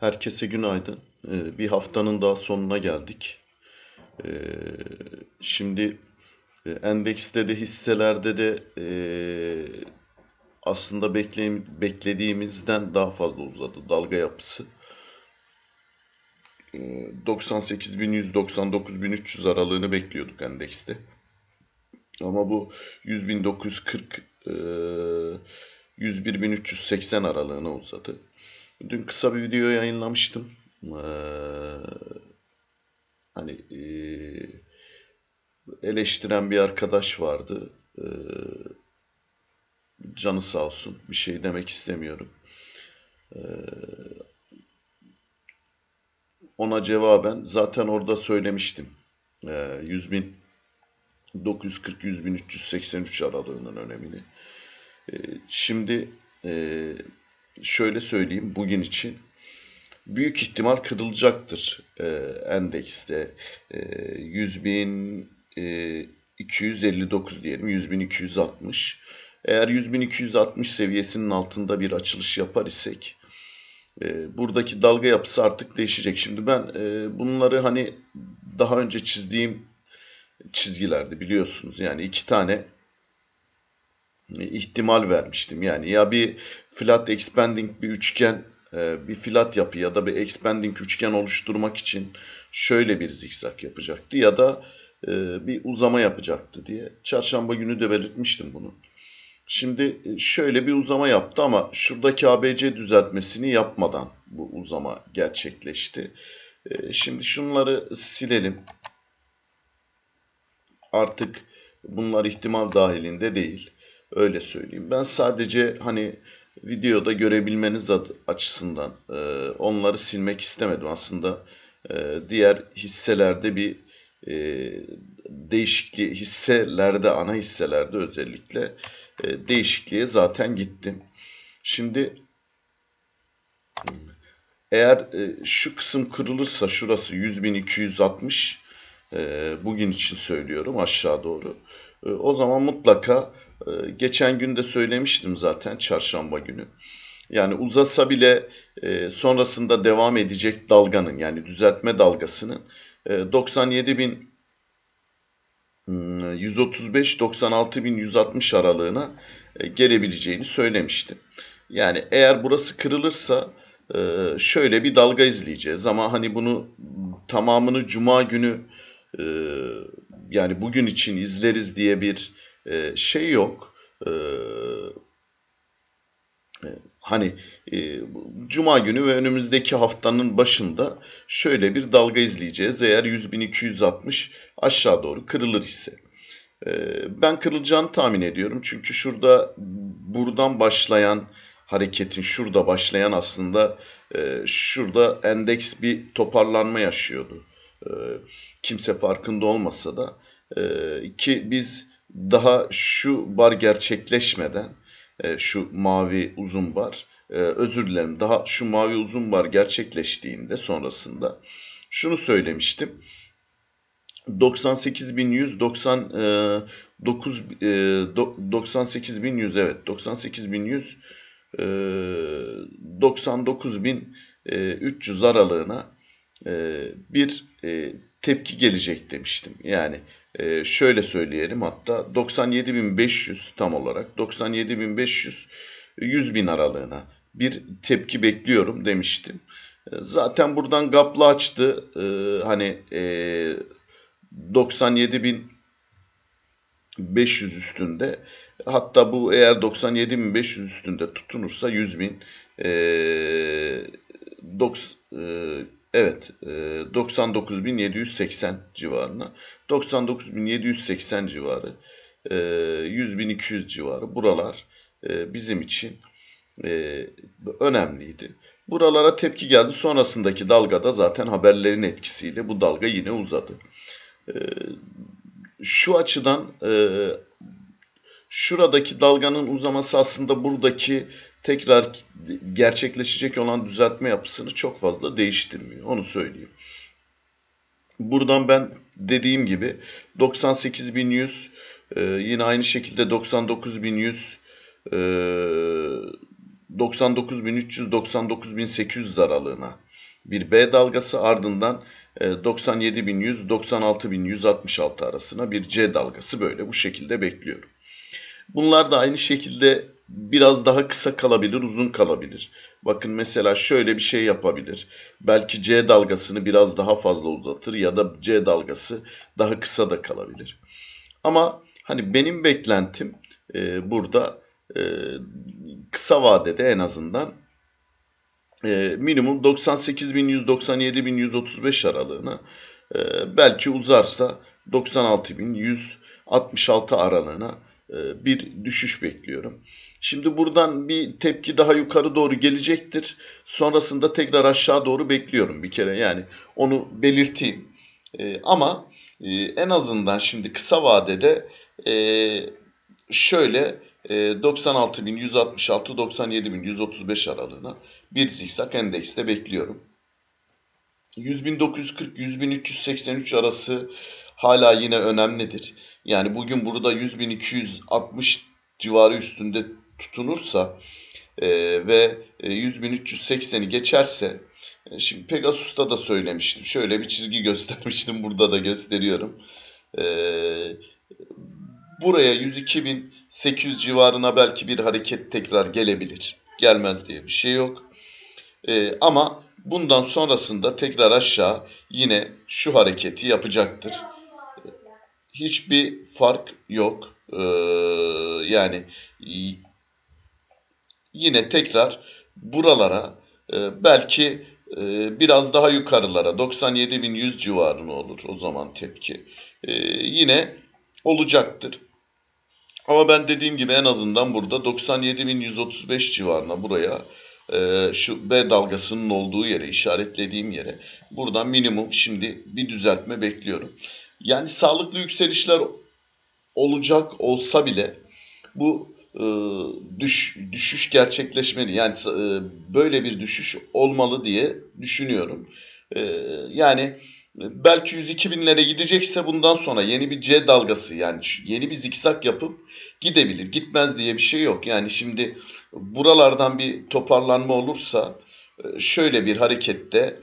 Herkese günaydın. Ee, bir haftanın daha sonuna geldik. Ee, şimdi e, endekste de hisselerde de e, aslında beklediğimizden daha fazla uzadı dalga yapısı. 98.199.300 ee, aralığını bekliyorduk endekste. Ama bu 100.940 101.380 e, aralığına uzadı. Dün kısa bir video yayınlamıştım. Ee, hani e, eleştiren bir arkadaş vardı. Ee, canı sağ olsun. Bir şey demek istemiyorum. Ee, ona cevaben zaten orada söylemiştim. Ee, 100 bin 940 100 aralığının önemini. Ee, şimdi e, şöyle söyleyeyim bugün için büyük ihtimal kırılacaktır e, endekste. E, 100 bin e, 259 diyelim 100 Eğer 100 seviyesinin altında bir açılış yapar isek e, buradaki dalga yapısı artık değişecek. Şimdi ben e, bunları hani daha önce çizdiğim çizgilerdi biliyorsunuz. Yani iki tane ihtimal vermiştim. Yani ya bir flat expanding bir üçgen e, bir flat yapı ya da bir expanding üçgen oluşturmak için şöyle bir zikzak yapacaktı ya da e, bir uzama yapacaktı diye. Çarşamba günü de belirtmiştim bunu. Şimdi e, şöyle bir uzama yaptı ama şuradaki ABC düzeltmesini yapmadan bu uzama gerçekleşti. Şimdi şunları silelim. Artık bunlar ihtimal dahilinde değil. Öyle söyleyeyim. Ben sadece hani videoda görebilmeniz açısından e, onları silmek istemedim. Aslında e, diğer hisselerde bir e, değişikliği hisselerde ana hisselerde özellikle e, değişikliğe zaten gittim. Şimdi eğer e, şu kısım kırılırsa şurası 100.260 e, bugün için söylüyorum aşağı doğru. E, o zaman mutlaka ee, geçen gün de söylemiştim zaten çarşamba günü. Yani uzasa bile e, sonrasında devam edecek dalganın yani düzeltme dalgasının e, 97.135-96.160 hmm, aralığına e, gelebileceğini söylemiştim. Yani eğer burası kırılırsa e, şöyle bir dalga izleyeceğiz ama hani bunu tamamını cuma günü e, yani bugün için izleriz diye bir ee, şey yok. Ee, e, hani e, cuma günü ve önümüzdeki haftanın başında şöyle bir dalga izleyeceğiz. Eğer 100.260 aşağı doğru kırılır ise. Ee, ben kırılacağını tahmin ediyorum. Çünkü şurada buradan başlayan hareketin şurada başlayan aslında e, şurada endeks bir toparlanma yaşıyordu. kimse farkında olmasa da e, ki biz daha şu bar gerçekleşmeden e, şu mavi uzun bar e, özür dilerim daha şu mavi uzun bar gerçekleştiğinde sonrasında şunu söylemiştim. 98.199, 99 e, 98.100 e, evet 98.100 e, 99.300 e, aralığına e, bir e, tepki gelecek demiştim. Yani e, şöyle söyleyelim hatta 97.500 tam olarak 97.500 100 bin aralığına bir tepki bekliyorum demiştim. Ee, zaten buradan gaplı açtı. Ee, hani e, 97.500 üstünde. Hatta bu eğer 97.500 üstünde tutunursa 100.000 ee, e, 90, e, Evet, 99.780 e, civarına. 99.780 civarı, 100.200 e, civarı buralar e, bizim için önemliydi. Buralara tepki geldi. Sonrasındaki dalgada zaten haberlerin etkisiyle bu dalga yine uzadı. Şu açıdan şuradaki dalganın uzaması aslında buradaki tekrar gerçekleşecek olan düzeltme yapısını çok fazla değiştirmiyor. Onu söyleyeyim. Buradan ben dediğim gibi 98100 e, yine aynı şekilde 99100 e, 99300 99800 aralığına bir B dalgası ardından 97100 e, 96166 arasına bir C dalgası böyle bu şekilde bekliyorum. Bunlar da aynı şekilde biraz daha kısa kalabilir, uzun kalabilir. Bakın mesela şöyle bir şey yapabilir. Belki C dalgasını biraz daha fazla uzatır ya da C dalgası daha kısa da kalabilir. Ama hani benim beklentim e, burada e, kısa vadede en azından e, minimum 98.197.135 aralığını e, belki uzarsa 96.166 aralığına e, bir düşüş bekliyorum. Şimdi buradan bir tepki daha yukarı doğru gelecektir. Sonrasında tekrar aşağı doğru bekliyorum bir kere yani onu belirteyim. E, ama e, en azından şimdi kısa vadede şöyle 96.166-97.135 aralığına bir zikzak endekste bekliyorum. 100.940-100.383 arası hala yine önemlidir. Yani bugün burada 100.260 civarı üstünde tutunursa e, ve 100.380'i e, geçerse e, Şimdi Pegasus'ta da söylemiştim. Şöyle bir çizgi göstermiştim. Burada da gösteriyorum. E, buraya 102.800 civarına belki bir hareket tekrar gelebilir. Gelmez diye bir şey yok. E, ama bundan sonrasında tekrar aşağı yine şu hareketi yapacaktır hiçbir fark yok. Ee, yani yine tekrar buralara e, belki e, biraz daha yukarılara 97.100 civarına olur o zaman tepki. E, yine olacaktır. Ama ben dediğim gibi en azından burada 97.135 civarına buraya e, şu B dalgasının olduğu yere işaretlediğim yere buradan minimum şimdi bir düzeltme bekliyorum. Yani sağlıklı yükselişler olacak olsa bile bu e, düş, düşüş gerçekleşmeli. Yani e, böyle bir düşüş olmalı diye düşünüyorum. E, yani e, belki 102 binlere gidecekse bundan sonra yeni bir C dalgası yani yeni bir zikzak yapıp gidebilir. Gitmez diye bir şey yok. Yani şimdi buralardan bir toparlanma olursa e, şöyle bir harekette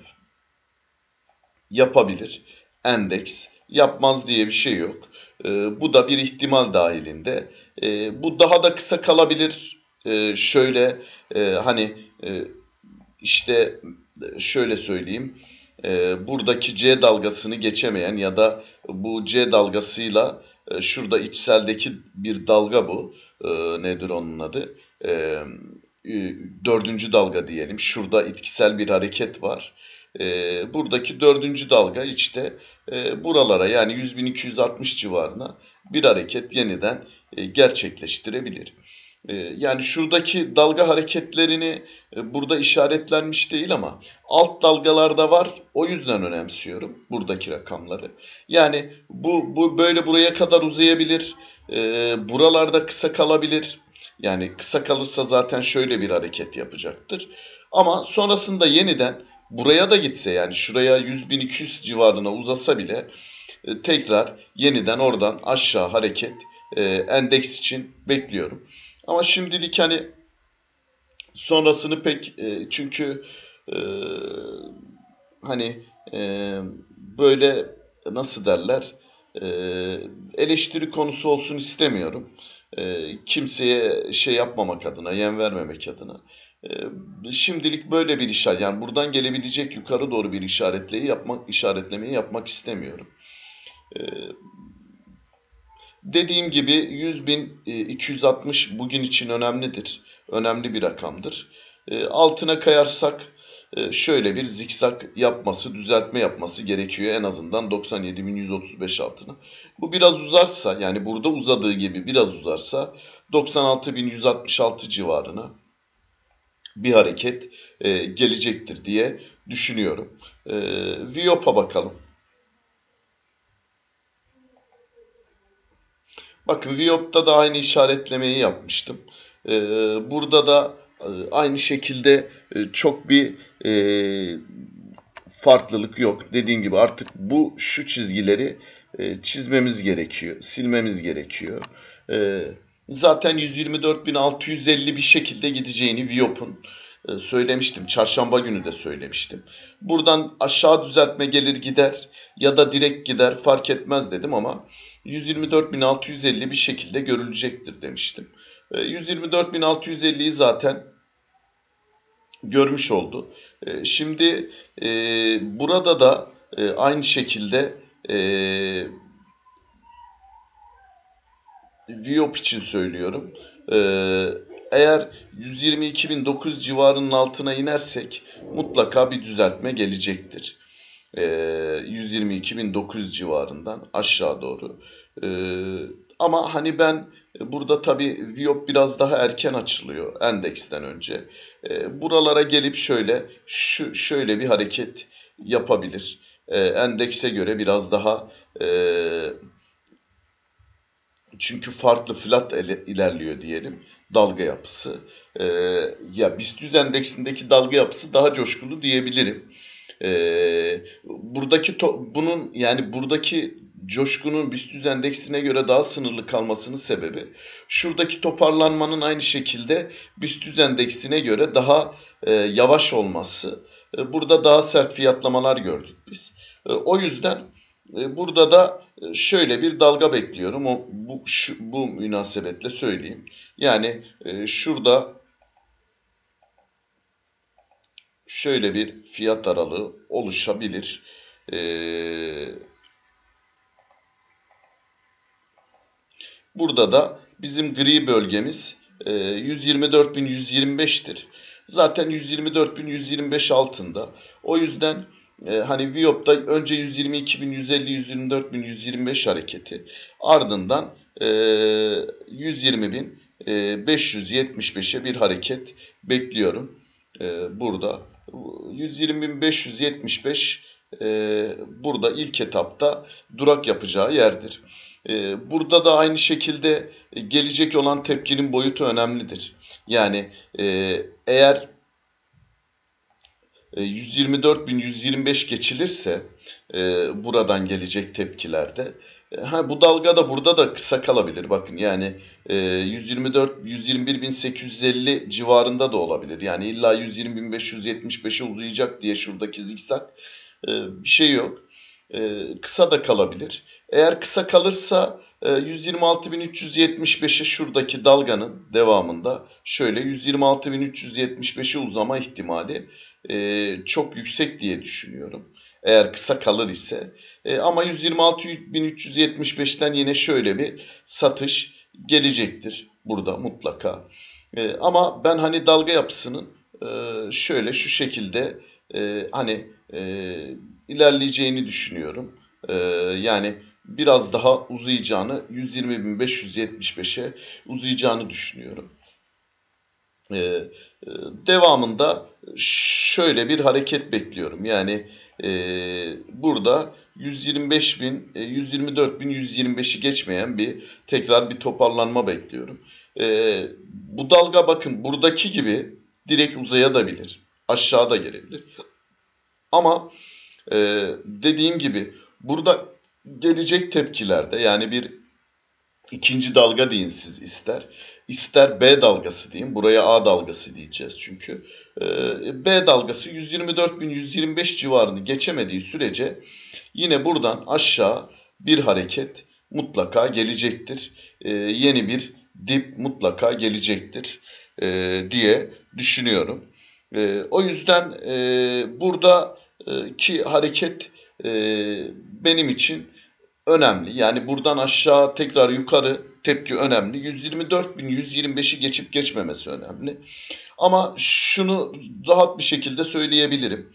yapabilir endeks yapmaz diye bir şey yok. E, bu da bir ihtimal dahilinde. E, bu daha da kısa kalabilir. E, şöyle e, hani e, işte şöyle söyleyeyim. E, buradaki C dalgasını geçemeyen ya da bu C dalgasıyla e, şurada içseldeki bir dalga bu. E, nedir onun adı? E, dördüncü dalga diyelim. Şurada itkisel bir hareket var e, buradaki dördüncü dalga işte e, buralara yani 100.260 civarına bir hareket yeniden e, gerçekleştirebilir. E, yani şuradaki dalga hareketlerini e, burada işaretlenmiş değil ama alt dalgalarda var. O yüzden önemsiyorum buradaki rakamları. Yani bu, bu böyle buraya kadar uzayabilir. E, buralarda kısa kalabilir. Yani kısa kalırsa zaten şöyle bir hareket yapacaktır. Ama sonrasında yeniden buraya da gitse yani şuraya 100 100.200 civarına uzasa bile e, tekrar yeniden oradan aşağı hareket e, endeks için bekliyorum. Ama şimdilik hani sonrasını pek e, çünkü hani böyle nasıl derler eleştiri konusu olsun istemiyorum. kimseye şey yapmamak adına, yem vermemek adına. Ee, şimdilik böyle bir işaret yani buradan gelebilecek yukarı doğru bir işaretleyi yapmak işaretlemeyi yapmak istemiyorum. Ee, dediğim gibi 100 bin 260 e, bugün için önemlidir. Önemli bir rakamdır. Ee, altına kayarsak e, şöyle bir zikzak yapması, düzeltme yapması gerekiyor en azından 97.135 altına. Bu biraz uzarsa yani burada uzadığı gibi biraz uzarsa 96.166 civarına bir hareket e, gelecektir diye düşünüyorum. E, Viop'a bakalım. Bakın Viop'ta da aynı işaretlemeyi yapmıştım. E, burada da e, aynı şekilde e, çok bir e, farklılık yok. Dediğim gibi artık bu şu çizgileri e, çizmemiz gerekiyor. Silmemiz gerekiyor. Evet zaten 124.650 bir şekilde gideceğini Viop'un e, söylemiştim. Çarşamba günü de söylemiştim. Buradan aşağı düzeltme gelir gider ya da direkt gider fark etmez dedim ama 124.650 bir şekilde görülecektir demiştim. 124.650'yi e, zaten görmüş oldu. E, şimdi burada da aynı şekilde Viop için söylüyorum. Ee, eğer 122.900 civarının altına inersek mutlaka bir düzeltme gelecektir. Ee, 122.900 civarından aşağı doğru. Ee, ama hani ben burada tabi Viop biraz daha erken açılıyor endeksten önce. Ee, buralara gelip şöyle şu şöyle bir hareket yapabilir. endekse göre biraz daha eee çünkü farklı flat ilerliyor diyelim dalga yapısı. E, ya BIST endeksindeki dalga yapısı daha coşkulu diyebilirim. E, buradaki bunun yani buradaki coşkunun BIST endeksine göre daha sınırlı kalmasının sebebi şuradaki toparlanmanın aynı şekilde BIST endeksine göre daha e, yavaş olması. E, burada daha sert fiyatlamalar gördük biz. E, o yüzden e, burada da şöyle bir dalga bekliyorum. O bu şu, bu münasebetle söyleyeyim. Yani e, şurada şöyle bir fiyat aralığı oluşabilir. E, burada da bizim gri bölgemiz e, 124.125'tir. Zaten 124.125 altında. O yüzden e, hani Viop'ta önce 122 bin, 150, 124 bin, 125 hareketi ardından e, 120 bin, e, 575'e bir hareket bekliyorum e, burada. 120.575 e, burada ilk etapta durak yapacağı yerdir. E, burada da aynı şekilde gelecek olan tepkinin boyutu önemlidir. Yani e, eğer 124.125 e, geçilirse e, buradan gelecek tepkilerde e, ha bu dalga da burada da kısa kalabilir. Bakın yani e, 124 121.850 civarında da olabilir. Yani illa 120.575'e uzayacak diye şuradaki zikzak e, bir şey yok. E, kısa da kalabilir. Eğer kısa kalırsa 126.375'e ee, şuradaki dalganın devamında şöyle 126.375'e uzama ihtimali e, çok yüksek diye düşünüyorum. Eğer kısa kalır ise. E, ama 126.375'ten yine şöyle bir satış gelecektir burada mutlaka. E, ama ben hani dalga yapısının şöyle şu şekilde hani ilerleyeceğini düşünüyorum. Yani biraz daha uzayacağını 120.575'e uzayacağını düşünüyorum. Ee, e, devamında şöyle bir hareket bekliyorum. Yani e, burada 125.000, bin, 125'i e, geçmeyen bir tekrar bir toparlanma bekliyorum. E, bu dalga bakın buradaki gibi direkt uzaya da bilir. aşağıda gelebilir. Ama e, dediğim gibi burada gelecek tepkilerde yani bir ikinci dalga deyin siz ister. İster B dalgası diyeyim. Buraya A dalgası diyeceğiz çünkü. Ee, B dalgası 124.125 civarını geçemediği sürece yine buradan aşağı bir hareket mutlaka gelecektir. Ee, yeni bir dip mutlaka gelecektir ee, diye düşünüyorum. O yüzden buradaki hareket benim için önemli. Yani buradan aşağı tekrar yukarı tepki önemli. 124.125'i geçip geçmemesi önemli. Ama şunu rahat bir şekilde söyleyebilirim.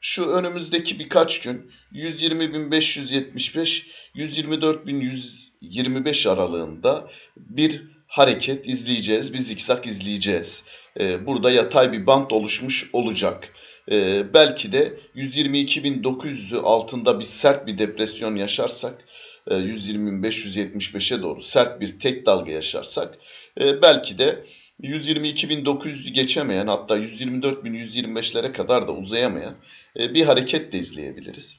Şu önümüzdeki birkaç gün 120.575 124.125 aralığında bir hareket izleyeceğiz. Bir zikzak izleyeceğiz. Ee, burada yatay bir bant oluşmuş olacak e, belki de 122.900'ü altında bir sert bir depresyon yaşarsak 125-175'e doğru sert bir tek dalga yaşarsak e, belki de 122.900'ü geçemeyen hatta 124.125'lere kadar da uzayamayan e, bir hareket de izleyebiliriz.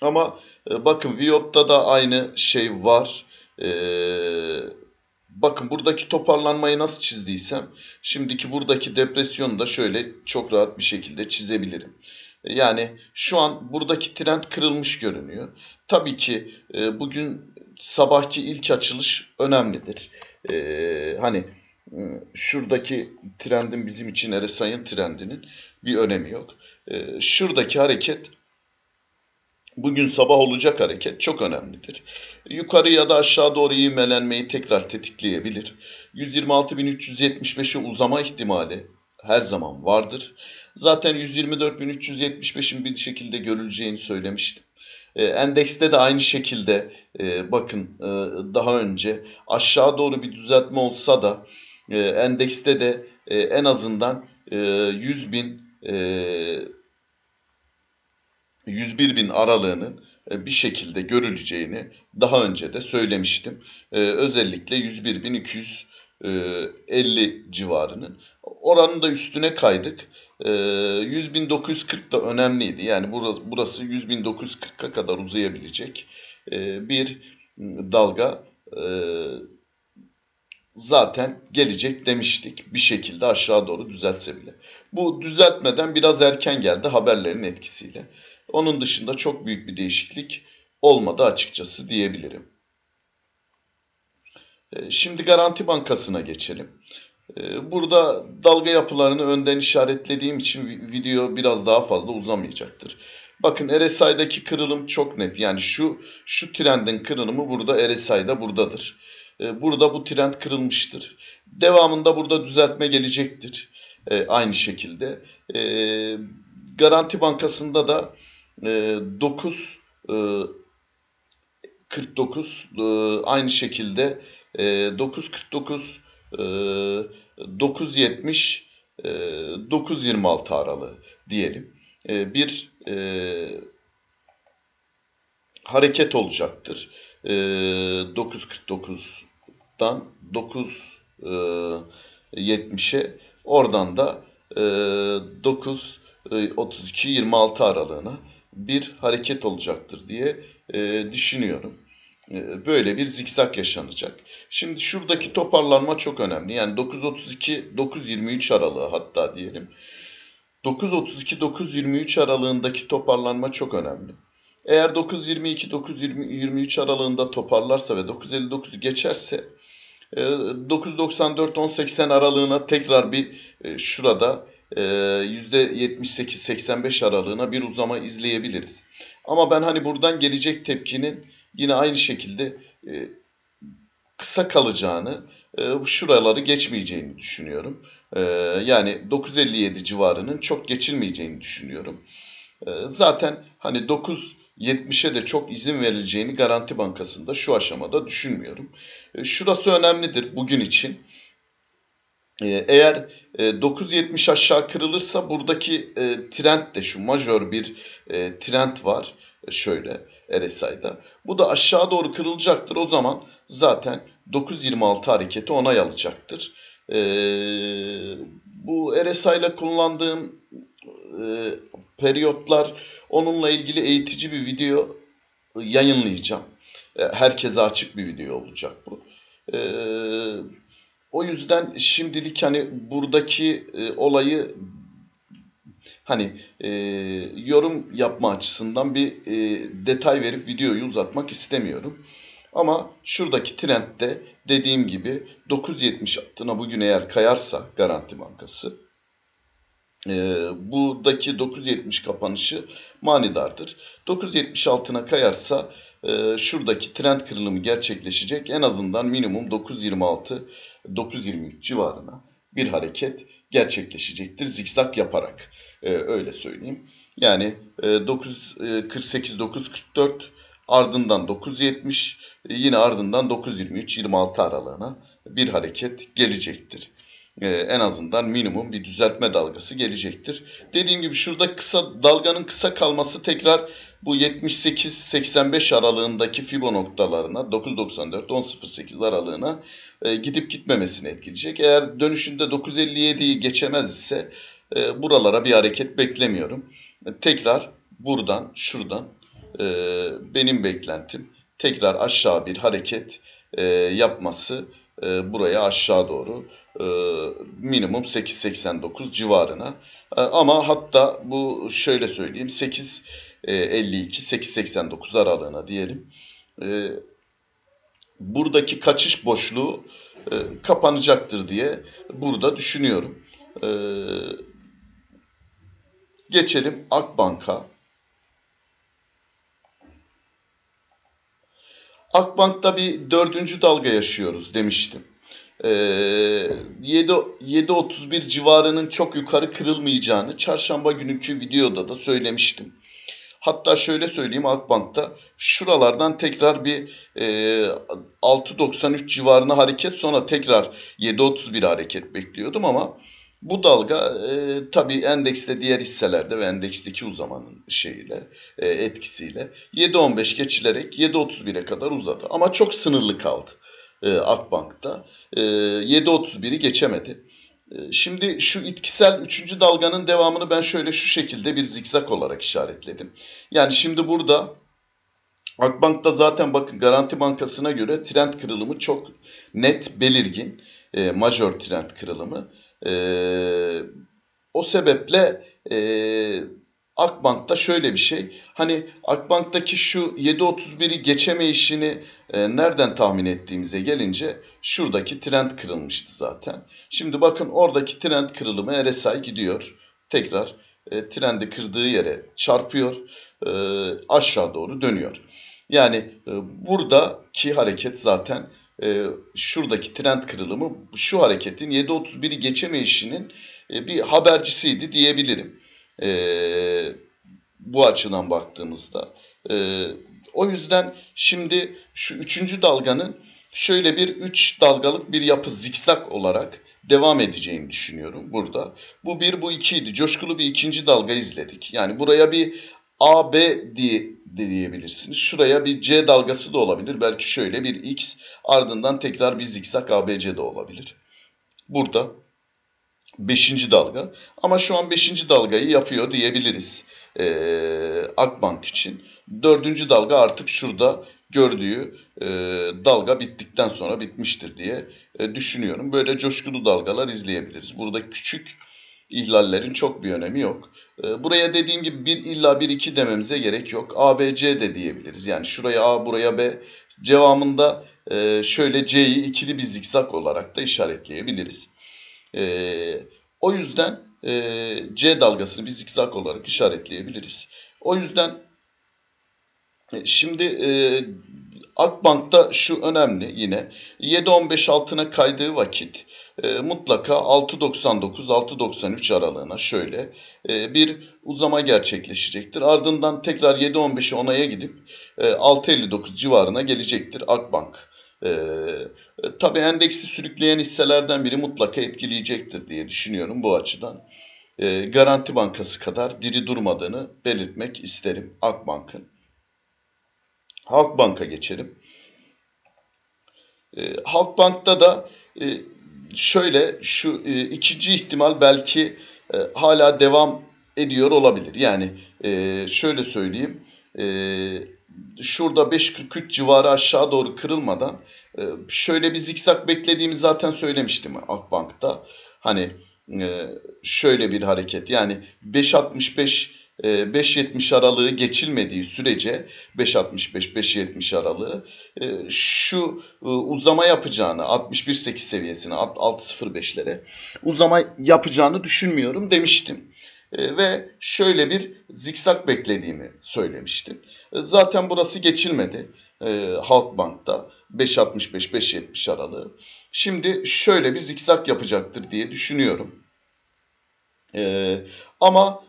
Ama e, bakın Viyot'ta da aynı şey var. Ee, bakın buradaki toparlanmayı nasıl çizdiysem şimdiki buradaki depresyonu da şöyle çok rahat bir şekilde çizebilirim. E, yani şu an buradaki trend kırılmış görünüyor. Tabii ki e, bugün sabahçı ilk açılış önemlidir. E, hani e, şuradaki trendin bizim için RSI'nin trendinin bir önemi yok. E, şuradaki hareket bugün sabah olacak hareket çok önemlidir. Yukarı ya da aşağı doğru ivmelenmeyi tekrar tetikleyebilir. 126.375'e uzama ihtimali her zaman vardır. Zaten 124.375'in bir şekilde görüleceğini söylemiştim. E, endekste de aynı şekilde e, bakın e, daha önce aşağı doğru bir düzeltme olsa da endekste de en azından 100 bin 101 bin aralığının e, bir şekilde görüleceğini daha önce de söylemiştim. E, özellikle 101 bin 250 e, civarının oranın da üstüne kaydık. bin 940 da önemliydi. Yani burası, bin 940'a kadar uzayabilecek bir dalga zaten gelecek demiştik. Bir şekilde aşağı doğru düzeltse bile. Bu düzeltmeden biraz erken geldi haberlerin etkisiyle. Onun dışında çok büyük bir değişiklik olmadı açıkçası diyebilirim. Ee, şimdi Garanti Bankası'na geçelim. Ee, burada dalga yapılarını önden işaretlediğim için video biraz daha fazla uzamayacaktır. Bakın RSI'daki kırılım çok net. Yani şu şu trendin kırılımı burada RSI'da buradadır. Ee, burada bu trend kırılmıştır. Devamında burada düzeltme gelecektir. Aynı şekilde. Garanti Bankası'nda da ee, e, 9 e, 49 e, aynı şekilde e, 949 e, 970 e, 926 aralığı diyelim. E, bir e, hareket olacaktır. E, 949'dan 970'e oradan da e, 9 32 26 aralığına bir hareket olacaktır diye e, düşünüyorum. E, böyle bir zikzak yaşanacak. Şimdi şuradaki toparlanma çok önemli. Yani 9.32-9.23 aralığı hatta diyelim. 9.32-9.23 aralığındaki toparlanma çok önemli. Eğer 9.22-9.23 aralığında toparlarsa ve 9.59'u geçerse 9.94-10.80 e, aralığına tekrar bir e, şurada %78-85 ee, aralığına bir uzama izleyebiliriz. Ama ben hani buradan gelecek tepkinin yine aynı şekilde e, kısa kalacağını, e, şuraları geçmeyeceğini düşünüyorum. E, yani 957 civarının çok geçilmeyeceğini düşünüyorum. Zaten hani 9.70'e de çok izin verileceğini Garanti Bankası'nda şu aşamada düşünmüyorum. Şurası önemlidir bugün için. Ee, eğer 9.70 e, aşağı kırılırsa buradaki e, trend de şu majör bir e, trend var şöyle RSI'da. Bu da aşağı doğru kırılacaktır. O zaman zaten 9.26 hareketi onay alacaktır. Bu RSI ile kullandığım periyotlar onunla ilgili eğitici bir video yayınlayacağım. Herkese açık bir video olacak bu. O yüzden şimdilik hani buradaki e, olayı hani e, yorum yapma açısından bir e, detay verip videoyu uzatmak istemiyorum. Ama şuradaki trendde dediğim gibi 9.70 altına bugün eğer kayarsa Garanti Bankası e, buradaki 9.70 kapanışı manidardır. 9.70 altına kayarsa ee, şuradaki trend kırılımı gerçekleşecek. En azından minimum 9.26-9.23 civarına bir hareket gerçekleşecektir. Zikzak yaparak ee, öyle söyleyeyim. Yani 9.48-9.44 e, ardından 9.70 e, yine ardından 9.23-26 aralığına bir hareket gelecektir. Ee, en azından minimum bir düzeltme dalgası gelecektir. Dediğim gibi şurada kısa dalganın kısa kalması tekrar bu 78-85 aralığındaki Fibo noktalarına 9.94-10.08 aralığına e, gidip gitmemesini etkileyecek. Eğer dönüşünde 9.57'yi geçemez ise e, buralara bir hareket beklemiyorum. E, tekrar buradan şuradan e, benim beklentim tekrar aşağı bir hareket e, yapması e, buraya aşağı doğru e, minimum 8.89 civarına. E, ama hatta bu şöyle söyleyeyim 8 52-8.89 e, aralığına diyelim. E, buradaki kaçış boşluğu e, kapanacaktır diye burada düşünüyorum. Geçelim Akbank'a. Akbank'ta bir dördüncü dalga yaşıyoruz demiştim. Ee, 7.31 civarının çok yukarı kırılmayacağını çarşamba gününkü videoda da söylemiştim. Hatta şöyle söyleyeyim Akbank'ta şuralardan tekrar bir e, 6.93 civarına hareket sonra tekrar 7.31 hareket bekliyordum ama bu dalga e, tabii endekste diğer hisselerde ve endeksteki uzamanın şeyiyle e, etkisiyle 7.15 geçilerek 7.31'e kadar uzadı. Ama çok sınırlı kaldı e, Akbank'ta. E, 7.31'i geçemedi. Ee, şimdi şu itkisel üçüncü dalganın devamını ben şöyle şu şekilde bir zikzak olarak işaretledim. Yani şimdi burada Akbank'ta zaten bakın Garanti Bankası'na göre trend kırılımı çok net belirgin. E, majör trend kırılımı. E, o sebeple e, Akbank'ta şöyle bir şey. Hani Akbank'taki şu 7.31'i geçemeyişini e, nereden tahmin ettiğimize gelince şuradaki trend kırılmıştı zaten. Şimdi bakın oradaki trend kırılımı RSI gidiyor. Tekrar e, trendi kırdığı yere çarpıyor. E, aşağı doğru dönüyor. Yani e, buradaki hareket zaten e, şuradaki trend kırılımı şu hareketin 7.31'i geçemeyişinin e, bir habercisiydi diyebilirim. E, bu açıdan baktığımızda. E, o yüzden şimdi şu üçüncü dalganın şöyle bir üç dalgalık bir yapı zikzak olarak devam edeceğini düşünüyorum burada. Bu bir, bu ikiydi. Coşkulu bir ikinci dalga izledik. Yani buraya bir A, B diye diyebilirsiniz. Şuraya bir C dalgası da olabilir. Belki şöyle bir X ardından tekrar bir zikzak ABC de olabilir. Burada Beşinci dalga. Ama şu an beşinci dalgayı yapıyor diyebiliriz e, Akbank için. Dördüncü dalga artık şurada gördüğü e, dalga bittikten sonra bitmiştir diye e, düşünüyorum. Böyle coşkulu dalgalar izleyebiliriz. Burada küçük ihlallerin çok bir önemi yok. E, buraya dediğim gibi bir illa bir iki dememize gerek yok. A, B, C de diyebiliriz. Yani şuraya A, buraya B. cevabında e, şöyle C'yi ikili bir zikzak olarak da işaretleyebiliriz. E, o yüzden e, C dalgasını biz zikzak olarak işaretleyebiliriz. O yüzden e, Şimdi e, Akbank'ta şu önemli yine 7.15 altına kaydığı vakit e, mutlaka 6.99-6.93 aralığına şöyle e, bir uzama gerçekleşecektir. Ardından tekrar 7.15'i 10'aya gidip e, 6.59 civarına gelecektir Akbank. Ee, e, tabii endeksi sürükleyen hisselerden biri mutlaka etkileyecektir diye düşünüyorum bu açıdan. Ee, Garanti Bankası kadar diri durmadığını belirtmek isterim Akbank'ın. Halkbank'a geçelim. Ee, Halkbank'ta da e, şöyle şu e, ikinci ihtimal belki e, hala devam ediyor olabilir. Yani e, şöyle söyleyeyim. E, şurada 5.43 civarı aşağı doğru kırılmadan e, şöyle bir zikzak beklediğimi zaten söylemiştim Akbank'ta. Hani e, şöyle bir hareket yani 5.65 5.70 e, aralığı geçilmediği sürece 5.65-5.70 aralığı şu uzama yapacağını 61.8 seviyesine 6.05'lere uzama yapacağını düşünmüyorum demiştim. E, ve şöyle bir zikzak beklediğimi söylemiştim. E, zaten burası geçilmedi e, Halkbank'ta 5.65-5.70 aralığı. Şimdi şöyle bir zikzak yapacaktır diye düşünüyorum. E, ama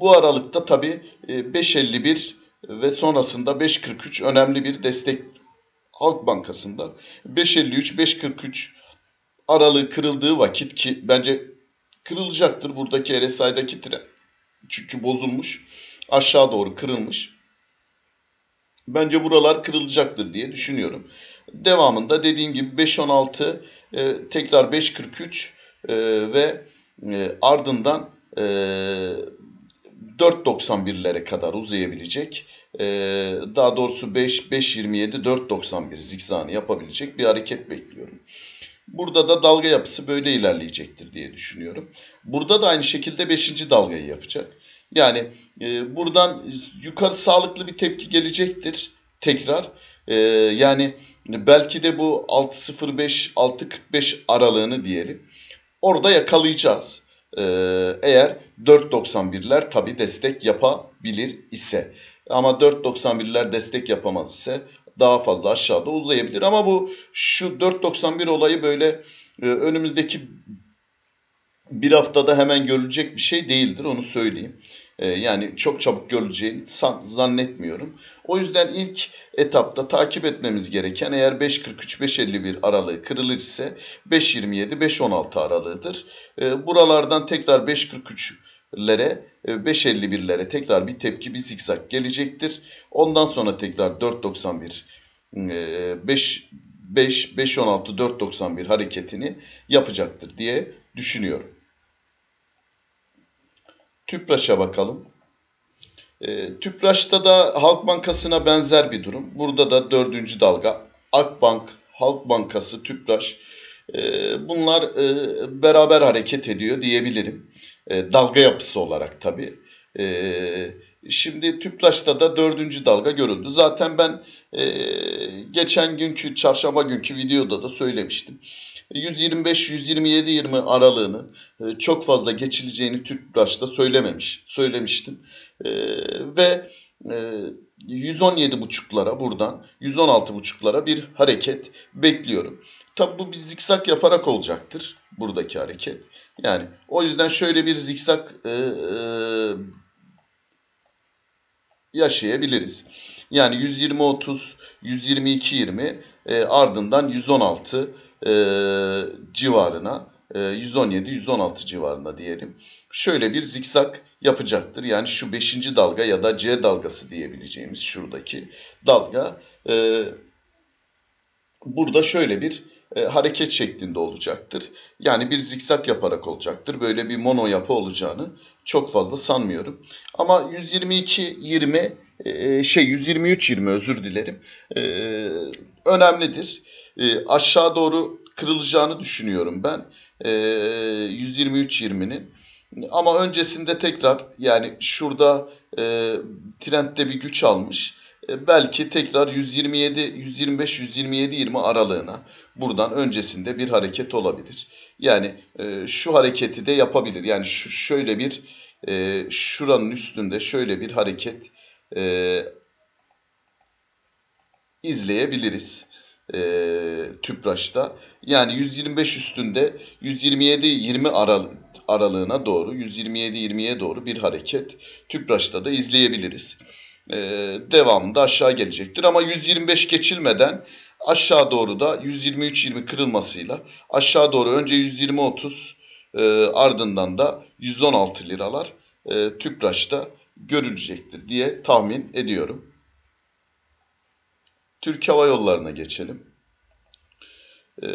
bu aralıkta tabii 5.51 ve sonrasında 5.43 önemli bir destek Halk Bankası'nda 5.53-5.43 aralığı kırıldığı vakit ki bence kırılacaktır buradaki RSI'daki tren. Çünkü bozulmuş. Aşağı doğru kırılmış. Bence buralar kırılacaktır diye düşünüyorum. Devamında dediğim gibi 5.16 e, tekrar 5.43 e, ve e, ardından e, 4.91'lere kadar uzayabilecek. E, daha doğrusu 5.27 4.91 zikzağını yapabilecek bir hareket bekliyorum. Burada da dalga yapısı böyle ilerleyecektir diye düşünüyorum. Burada da aynı şekilde 5. dalgayı yapacak. Yani e, buradan yukarı sağlıklı bir tepki gelecektir tekrar. E, yani belki de bu 6.05-6.45 aralığını diyelim. Orada yakalayacağız. E, eğer 4.91'ler tabi destek yapabilir ise. Ama 4.91'ler destek yapamaz ise daha fazla aşağıda uzayabilir. Ama bu şu 4.91 olayı böyle e, önümüzdeki bir haftada hemen görülecek bir şey değildir onu söyleyeyim. E, yani çok çabuk görüleceğini zannetmiyorum. O yüzden ilk etapta takip etmemiz gereken eğer 5.43-5.51 aralığı kırılırsa 5.27-5.16 aralığıdır. E, buralardan tekrar 5.43 lere 5.51'lere e, tekrar bir tepki bir zikzak gelecektir. Ondan sonra tekrar 4.91 5 5 5, 5.16 4.91 hareketini yapacaktır diye düşünüyorum. Tüpraş'a bakalım. E, Tüpraş'ta da Halk Bankası'na benzer bir durum. Burada da dördüncü dalga Akbank, Halk Bankası, Tüpraş e, bunlar e, beraber hareket ediyor diyebilirim. E, dalga yapısı olarak tabii. E, şimdi Tüpraş'ta da dördüncü dalga görüldü. Zaten ben e, geçen günkü, çarşamba günkü videoda da söylemiştim. 125-127-20 e, aralığını e, çok fazla geçileceğini Tüpraş'ta söylememiş, söylemiştim. E, ve e, 117 buçuklara buradan 116 buçuklara bir hareket bekliyorum. Tabi bu bir zikzak yaparak olacaktır buradaki hareket. Yani o yüzden şöyle bir zikzak e, e, yaşayabiliriz. Yani 120-30, 122-20 e, ardından 116 e, civarına, e, 117-116 civarına diyelim. Şöyle bir zikzak yapacaktır. Yani şu 5. dalga ya da C dalgası diyebileceğimiz şuradaki dalga e, burada şöyle bir e, hareket şeklinde olacaktır. Yani bir zikzak yaparak olacaktır. Böyle bir mono yapı olacağını çok fazla sanmıyorum. Ama 122-20 e, e, şey 123-20 özür dilerim. E, önemlidir. E, aşağı doğru kırılacağını düşünüyorum ben. E, 123-20'nin. Ama öncesinde tekrar yani şurada e, trendde bir güç almış e, belki tekrar 127 125 127 20 aralığına buradan öncesinde bir hareket olabilir. Yani e, şu hareketi de yapabilir. Yani şu, şöyle bir e, şuranın üstünde şöyle bir hareket izleyebiliriz e, tüpraşta. Yani 125 üstünde 127 20 aralığı aralığına doğru 127-20'ye doğru bir hareket tüpraşta da izleyebiliriz e, devamında aşağı gelecektir. Ama 125 geçilmeden aşağı doğru da 123-20 kırılmasıyla aşağı doğru önce 120-30 e, ardından da 116 liralar e, Tüpraş'ta görülecektir diye tahmin ediyorum. Türk Hava Yolları'na geçelim. E,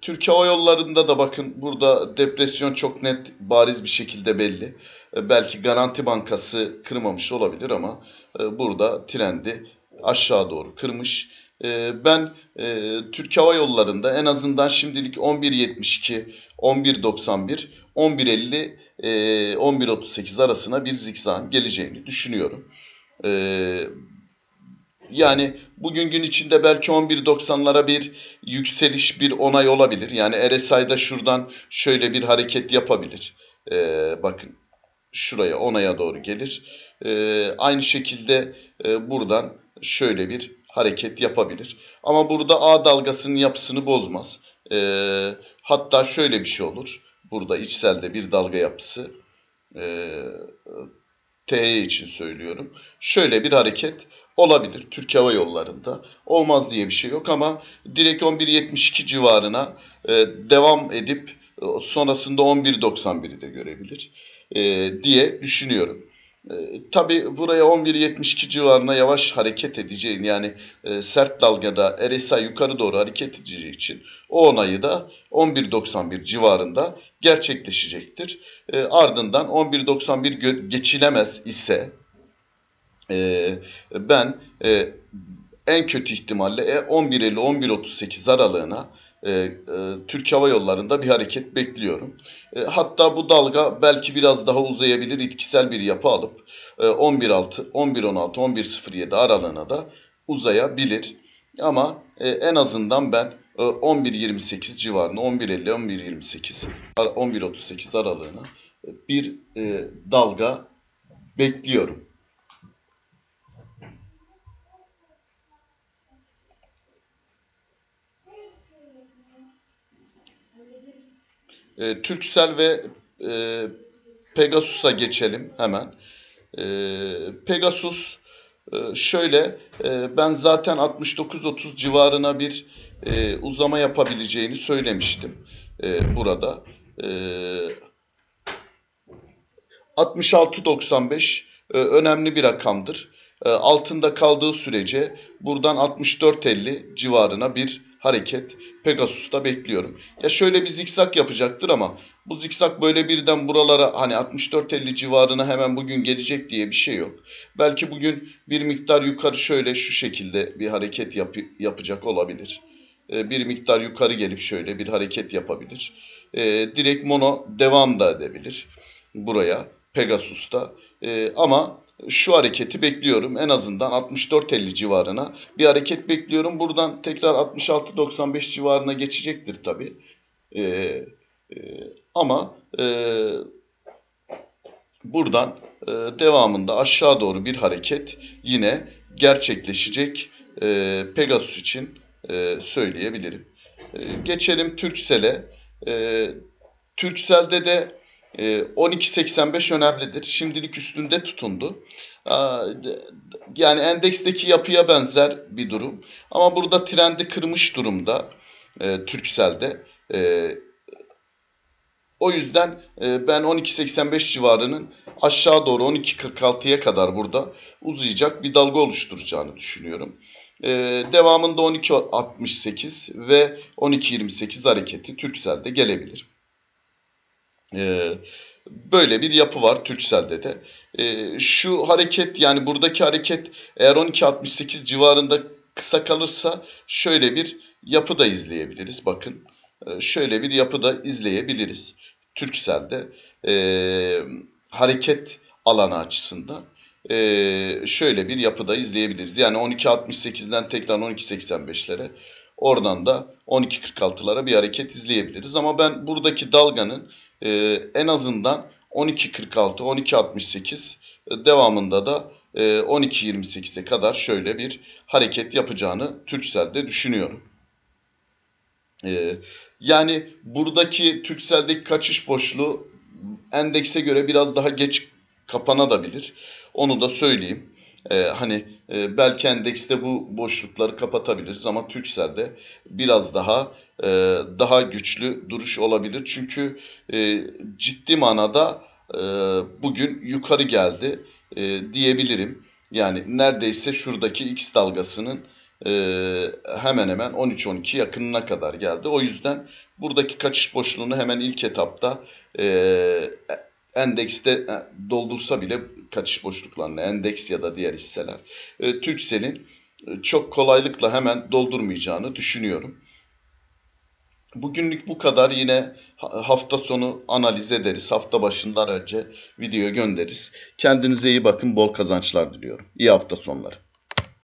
Türk Hava Yolları'nda da bakın burada depresyon çok net bariz bir şekilde belli. E, belki Garanti Bankası kırmamış olabilir ama e, burada trendi aşağı doğru kırmış. E, ben Türk Hava Yolları'nda en azından şimdilik 11.72, 11.91, 11.50, 11.38 arasına bir zikzan geleceğini düşünüyorum. Yani bugün gün içinde belki 11.90'lara bir yükseliş, bir onay olabilir. Yani RSI'da şuradan şöyle bir hareket yapabilir. Ee, bakın şuraya onaya doğru gelir. E, aynı şekilde e, buradan şöyle bir hareket yapabilir. Ama burada A dalgasının yapısını bozmaz. E, hatta şöyle bir şey olur. Burada içselde bir dalga yapısı e, T için söylüyorum. Şöyle bir hareket olabilir Türk Hava Yolları'nda. Olmaz diye bir şey yok ama direkt 11.72 civarına e, devam edip e, sonrasında 11.91'i de görebilir e, diye düşünüyorum. E, tabii buraya 11.72 civarına yavaş hareket edeceğin yani e, sert dalgada RSI yukarı doğru hareket edeceği için o onayı da 11.91 civarında gerçekleşecektir. E, ardından 11.91 geçilemez ise e, ben e, en kötü ihtimalle 11.50-11.38 e, aralığına e, e, Türk Hava Yolları'nda bir hareket bekliyorum. E, hatta bu dalga belki biraz daha uzayabilir, etkisel bir yapı alıp e, 11.6, 11.16, 11.07 aralığına da uzayabilir. Ama e, en azından ben e, 11.28 civarında, 11.50, 11.28, 11.38 aralığına bir e, dalga bekliyorum. E, Türksel ve e, Pegasus'a geçelim hemen. E, Pegasus e, şöyle e, ben zaten 69-30 civarına bir e, uzama yapabileceğini söylemiştim e, burada. E, 66-95 e, önemli bir rakamdır. E, altında kaldığı sürece buradan 64-50 civarına bir hareket Pegasus'ta bekliyorum. Ya şöyle bir zikzak yapacaktır ama bu zikzak böyle birden buralara hani 64-50 civarına hemen bugün gelecek diye bir şey yok. Belki bugün bir miktar yukarı şöyle şu şekilde bir hareket yap yapacak olabilir. Ee, bir miktar yukarı gelip şöyle bir hareket yapabilir. Ee, direkt mono devam da edebilir buraya Pegasus'ta. Ee, ama şu hareketi bekliyorum. En azından 64-50 civarına bir hareket bekliyorum. Buradan tekrar 66-95 civarına geçecektir tabi. Ee, e, ama e, buradan e, devamında aşağı doğru bir hareket yine gerçekleşecek e, Pegasus için e, söyleyebilirim. E, geçelim Türksel'e. E, Türksel'de de 12.85 ee, önemlidir. Şimdilik üstünde tutundu. Ee, yani endeksteki yapıya benzer bir durum. Ama burada trendi kırmış durumda e, Türksel'de. Ee, o yüzden e, ben 12.85 civarının aşağı doğru 12.46'ya kadar burada uzayacak bir dalga oluşturacağını düşünüyorum. devamında 12.68 ve 12.28 hareketi Türksel'de gelebilir. Ee, böyle bir yapı var Türkcell'de de. Ee, şu hareket yani buradaki hareket eğer 12.68 civarında kısa kalırsa şöyle bir yapı da izleyebiliriz. Bakın e, şöyle bir yapı da izleyebiliriz. Türkcell'de ee, hareket alanı açısından e, şöyle bir yapıda izleyebiliriz. Yani 12.68'den tekrar 12.85'lere oradan da 12.46'lara bir hareket izleyebiliriz. Ama ben buradaki dalganın e, en azından 12.46, 12.68 e, devamında da 12.28'e kadar şöyle bir hareket yapacağını Türkcell'de düşünüyorum. Ee, yani buradaki Türkcell'deki kaçış boşluğu endekse göre biraz daha geç kapanabilir. Onu da söyleyeyim. Ee, hani e, belki endekste bu boşlukları kapatabiliriz ama Türkcell'de biraz daha e, daha güçlü duruş olabilir. Çünkü e, ciddi manada e, bugün yukarı geldi e, diyebilirim. Yani neredeyse şuradaki X dalgasının e, hemen hemen 13-12 yakınına kadar geldi. O yüzden buradaki kaçış boşluğunu hemen ilk etapta e, endekste e, doldursa bile kaçış boşluklarını endeks ya da diğer hisseler e, Türksel'in e, çok kolaylıkla hemen doldurmayacağını düşünüyorum. Bugünlük bu kadar. Yine hafta sonu analiz ederiz. Hafta başından önce video göndeririz. Kendinize iyi bakın. Bol kazançlar diliyorum. İyi hafta sonları.